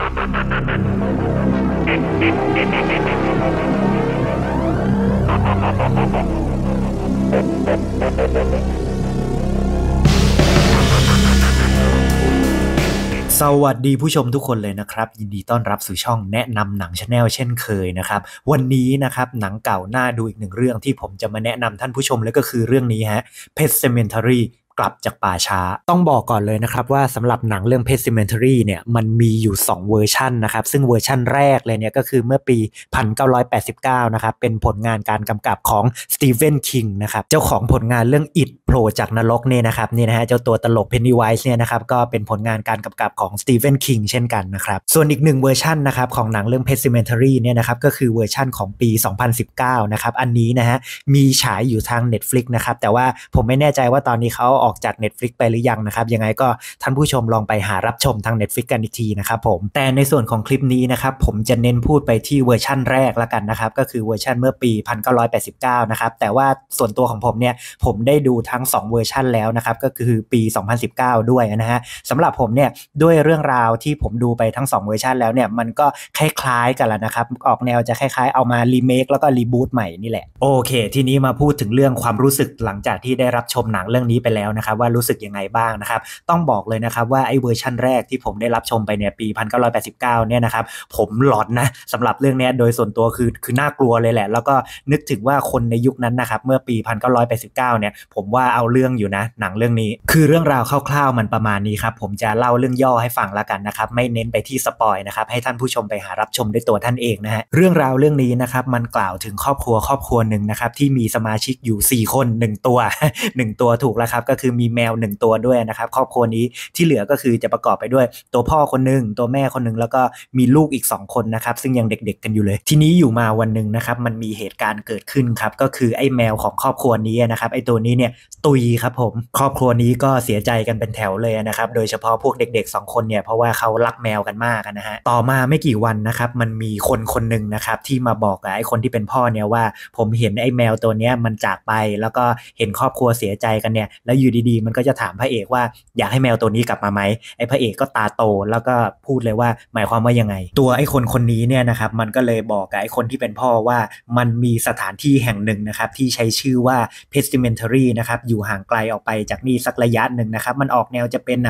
สวัสดีผู้ชมทุกคนเลยนะครับ ยินดีต้อนรับสู่ช่องแนะนำหนังชาแนลเช่นเคยนะครับ วันนี้นะครับ หนังเก่าหน้าดูอีกหนึ่งเรื่องที่ผมจะมาแนะนำท่านผู้ชมเลยก็คือเรื่องนี้ฮะ Pet Cemetery กลับจากป่าช้า ต้องบอกก่อนเลยนะครับว่าสำหรับหนังเรื่อง p e s i m e n t a r y เนี่ย มันมีอยู่ 2 เวอร์ชันนะครับ ซึ่งเวอร์ชันแรกเลยเนี่ยก็คือเมื่อปี 1989 นะครับ เป็นผลงานการกำกับของสตีเฟนคิงนะครับ เจ้าของผลงานเรื่องอิดโผล่จากนรกเนี่ยนะครับนี่นะฮะ เจ้าตัวตลก Pennywise เนี่ยนะครับ ก็เป็นผลงานการกำกับของสตีเฟนคิงเช่นกันนะครับ ส่วนอีกหนึ่งเวอร์ชันนะครับของหนังเรื่อง p e s i m e n t a r y เนี่ยนะครับ ก็คือเวอร์ชันของปี 2019 นะครับ อันนี้นะฮะ มีฉายอยู่ทาง Netflix นะครับ แต่ว่าผมไม่แน่ใจว่าตอนนี้เขาออออกจาก Netflix ไปหรือยังนะครับยังไงก็ท่านผู้ชมลองไปหารับชมทาง Netflix กันอีกทีนะครับผมแต่ในส่วนของคลิปนี้นะครับผมจะเน้นพูดไปที่เวอร์ชั่นแรกละกันนะครับก็คือเวอร์ชั่นเมื่อปี 1989นะครับแต่ว่าส่วนตัวของผมเนี่ยผมได้ดูทั้ง2เวอร์ชั่นแล้วนะครับก็คือปี 2019 ด้วยนะฮะสำหรับผมเนี่ยด้วยเรื่องราวที่ผมดูไปทั้ง 2 เวอร์ชันแล้วเนี่ยมันก็คล้ายๆกันแล้วนะครับออกแนวจะคล้ายๆเอามารีเมคแล้วก็รีบูตใหม่นี่แหละโอเคทีนี้มาพูดถึงเรื่องความรู้สึกหลังจากที่ได้รับชมหนังเรื่องนี้ไปแล้วแล้วนะครับว่ารู้สึกยังไงบ้างนะครับ ต้องบอกเลยนะครับว่าไอ้เวอร์ชั่นแรกที่ผมได้รับชมไปเนี่ยปี 1989 เนี่ยนะครับผมหลอนนะสำหรับเรื่องนี้โดยส่วนตัวคือคือน่ากลัวเลยแหละ แล้วก็นึกถึงว่าคนในยุคนั้นนะครับเมื่อปี 1989 เนี่ยผมว่าเอาเรื่องอยู่นะ หนังเรื่องนี้ คือเรื่องราวคร่าวๆมันประมาณนี้ครับผมจะเล่าเรื่องย่อให้ฟังละกันนะครับไม่เน้นไปที่สปอยนะครับให้ท่านผู้ชมไปหารับชมด้วยตัวท่านเองนะฮะเรื่องราวเรื่องนี้นะครับมันกล่าวถึงครอบครัวครอบครัวหนึ่งนะครับที่มีสมาชิกอยู่ 4 คน 1 ตัว 1 ตัวถูกแล้วครับก็คือมีแมวหนึ่งตัวด้วยนะครับครอบครัวนี้ที่เหลือก็คือจะประกอบไปด้วยตัวพ่อคนหนึ่งตัวแม่คนหนึ่งแล้วก็มีลูกอีก2คนนะครับซึ่งยังเด็กๆกันอยู่เลย ทีนี้อยู่มาวันหนึ่งนะครับมันมีเหตุการณ์เกิดขึ้นครับก็คือไอ้แมวของครอบครัวนี้นะครับไอ้ตัวนี้เนี่ยตุยครับผมครอบครัวนี้ก็เสียใจกันเป็นแถวเลยนะครับโดยเฉพาะพวกเด็กๆ 2 คนเนี่ยเพราะว่าเขารักแมวกันมากนะฮะต่อมาไม่กี่วันนะครับมันมีคนคนหนึ่งนะครับที่มาบอกกับไอ้คนที่เป็นพ่อเนี่ยว่า ผมเห็นไอ้แมวตัวเนี้ยมันจากไปแล้วก็เห็นครอบครัวเสียใจกันเนี่ยแล้วยู่ดีๆมันก็จะถามพระเอกว่าอยากให้แมวตัวนี้กลับมาไหมไอ้พระเอกก็ตาโต แล้วก็พูดเลยว่า หมายความว่ายังไง ตัวไอ้คนคนนี้เนี่ยนะครับมันก็เลยบอกกับไอ้คนที่เป็นพ่อว่ามันมีสถานที่แห่งหนึ่งนะครับที่ใช้ชื่อว่าส e s t ม m e n t a r y นะครับอยู่ห่างไกลออกไปจากนี่สักระยะหนึ่งนะครับมันออกแนวจะเป็น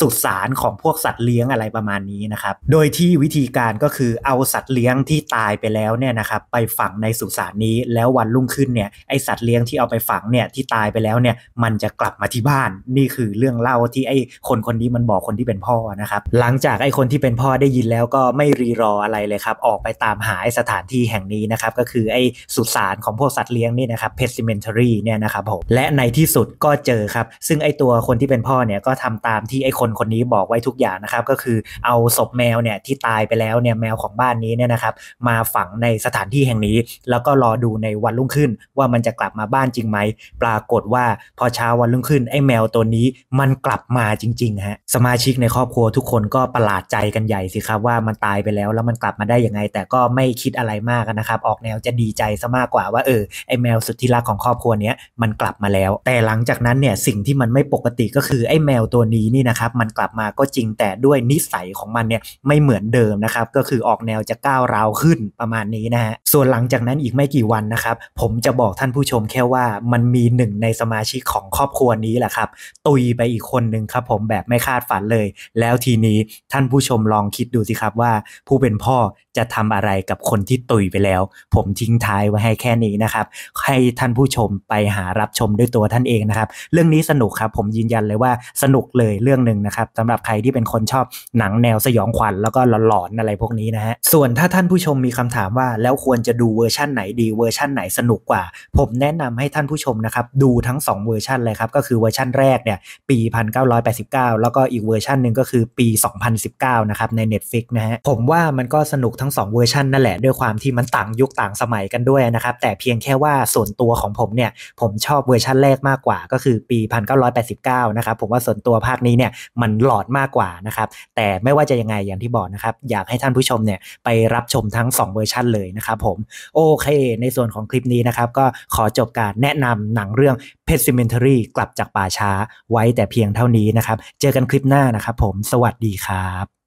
สุสานของพวกสัตว์เลี้ยงอะไรประมาณนี้นะครับโดยที่วิธีการก็คือเอาสัตว์เลี้ยงที่ตายไปแล้วเนี่ยนะครับไปฝังในสุสานนี้ แล้ววันรุ่งขึ้นเนี่ยไอสัตว์เลี้ยงที่เอาไปฝังเนี่ยที่ตายไปแล้วเนี่ยมันจะกลับบมาที่บ้านนี่คือเรื่องเล่าที่ไอ้คนคนนี้มันบอกคนที่เป็นพ่อนะครับหลังจากไอ้คนที่เป็นพ่อได้ยินแล้วก็ไม่รีรออะไรเลยครับออกไปตามหาสถานที่แห่งนี้นะครับก็คือไอ้สุสานของพวกสัตว์เลี้ยงนี่นะครับเพสซิเมนทรีเนี่ยนะครับผมและในที่สุดก็เจอครับ ซึ่งไอ้ตัวคนที่เป็นพ่อเนี่ยก็ทำตามที่ไอ้คนคนนี้บอกไว้ทุกอย่างนะครับก็คือเอาศพแมวเนี่ยที่ตายไปแล้วเนี่ยแมวของบ้านนี้เนี่ยนะครับมาฝังในสถานที่แห่งนี้ แล้วก็รอดูในวันรุ่งขึ้น ว่ามันจะกลับมาบ้านจริงไหมปรากฏว่าพอเช้าวันรุ่งขึ้นไอ้แมว ตัวนี้มันกลับมาจริงๆฮะสมาชิกในครอบครัวทุกคนก็ประหลาดใจกันใหญ่สิครับว่ามันตายไปแล้วแล้วมันกลับมาได้ยังไง แต่ก็ไม่คิดอะไรมากนะครับออกแนวจะดีใจซะมากกว่า ว่าเออไอ้แมวสุดที่รักของครอบครัวเนี้ยมันกลับมาแล้ว แต่หลังจากนั้นเนี่ยสิ่งที่มันไม่ปกติก็คือไอ้แมวตัวนี้นี่นะครับมันกลับมาก็จริงแต่ด้วยนิสัยของมันเนี่ยไม่เหมือนเดิมนะครับก็คือออกแนวจะก้าวร้าวขึ้นประมาณนี้นะฮะส่วนหลังจากนั้นอีกไม่กี่วันนะครับผมจะบอกท่านผู้ชมแค่ว่ามันมีหนึ่งในสมาชิกของครอบครัวันนี้แหละครับตุยไปอีกคนนึงครับผมแบบไม่คาดฝันเลย แล้วทีนี้ท่านผู้ชมลองคิดดูสิครับว่าผู้เป็นพ่อจะทำอะไรกับคนที่ตุยไปแล้ว ผมทิ้งท้ายไว้ให้แค่นี้นะครับให้ท่านผู้ชมไปหารับชมด้วยตัวท่านเองนะครับเรื่องนี้สนุกครับผมยืนยันเลยว่าสนุกเลยเรื่องหนึ่งนะครับสำหรับใครที่เป็นคนชอบหนังแนวสยองขวัญแล้วก็หลอนๆอะไรพวกนี้นะฮะส่วนถ้าท่านผู้ชมมีคำถามว่า แล้วควรจะดูเวอร์ชั่นไหนดีเวอร์ชั่นไหนสนุกกว่า ผมแนะนำให้ท่านผู้ชมนะครับดูทั้ง 2 เวอร์ชั่นเลยครับก็คือเวอร์ชั่นแรกเนี่ยปี 1989 แล้วก็อีกเวอร์ชันหนึ่งก็คือปี 2019 นะครับใน Netflix นะฮะผมว่ามันก็สนุกทั้ง2เวอร์ชันนั่นแหละด้วยความที่มันต่างยุคต่างสมัยกันด้วยนะครับแต่เพียงแค่ว่าส่วนตัวของผมเนี่ยผมชอบเวอร์ชันแรกมากกว่า ก็คือปี 1989 นะครับผมว่าส่วนตัวภาคนี้เนี่ยมันหลอดมากกว่านะครับแต่ไม่ว่าจะยังไงอย่างที่บอกนะครับอยากให้ท่านผู้ชมเนี่ยไปรับชมทั้ง 2 เวอร์ชันเลยนะครับผมโอเค ในส่วนของคลิปนี้นะครับก็ขอจบการแนะนำหนังเรื่อง p e s s i m e n t a r y กลับจากป่าช้าไว้แต่เพียงเท่านี้นะครับ เจอกันคลิปหน้านะครับผม สวัสดีครับ